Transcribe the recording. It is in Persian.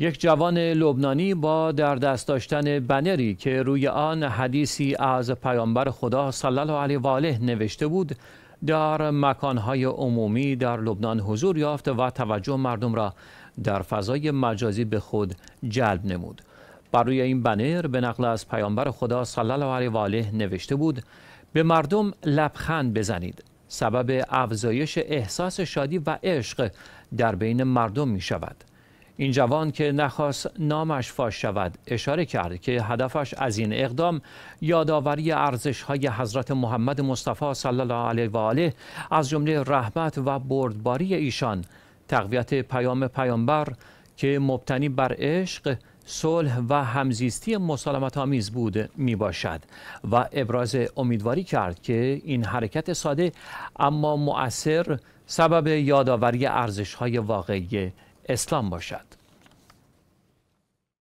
یک جوان لبنانی با در دست داشتن بنری که روی آن حدیثی از پیامبر خدا صلی الله علیه و آله نوشته بود در مکانهای عمومی در لبنان حضور یافت و توجه مردم را در فضای مجازی به خود جلب نمود بر روی این بنر به نقل از پیامبر خدا صلی الله علیه و آله نوشته بود به مردم لبخند بزنید سبب افزایش احساس شادی و عشق در بین مردم می شود این جوان که نخواست نامش فاش شود اشاره کرد که هدفش از این اقدام یادآوری ارزش های حضرت محمد مصطفی صلی الله علیه و آله از جمله رحمت و بردباری ایشان تقویت پیام پیامبر که مبتنی بر عشق صلح و همزیستی مسالمت آمیز بود می باشد و ابراز امیدواری کرد که این حرکت ساده اما مؤثر سبب یادآوری ارزش های واقعی اسلام باشد